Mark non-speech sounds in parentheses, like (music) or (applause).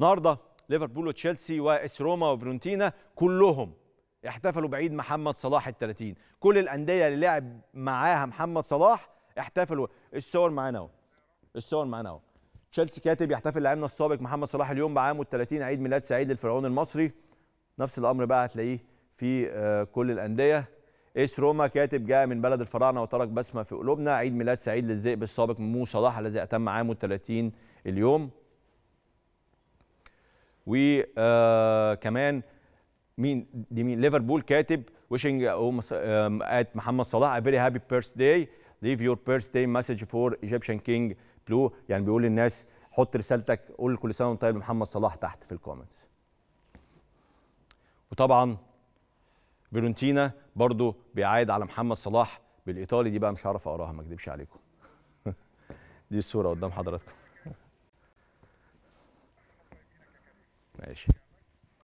النهارده ليفربول وتشيلسي واس روما وفرونتينا كلهم احتفلوا بعيد محمد صلاح ال 30 كل الانديه اللي لعب معاها محمد صلاح احتفلوا الصور معانا اهو الصور معانا اهو تشيلسي كاتب يحتفل لاعبنا السابق محمد صلاح اليوم بعامه ال 30 عيد ميلاد سعيد للفرعون المصري نفس الامر بقى هتلاقيه في آه، كل الانديه اس روما كاتب جاء من بلد الفراعنه وترك بسمه في قلوبنا عيد ميلاد سعيد للذئب السابق مو صلاح الذي اتم عامه ال 30 اليوم وكمان مين دي مين ليفربول كاتب wishing um, um, at محمد صلاح a very happy birthday leave your birthday message for Egyptian king blue يعني بيقول للناس حط رسالتك قول كل سنه وانت طيب محمد صلاح تحت في الكومنتس وطبعا فيرونتينا برضو بيعايد على محمد صلاح بالايطالي دي بقى مش هعرف اقراها ما اكذبش عليكم (laughs) دي الصوره قدام حضراتكم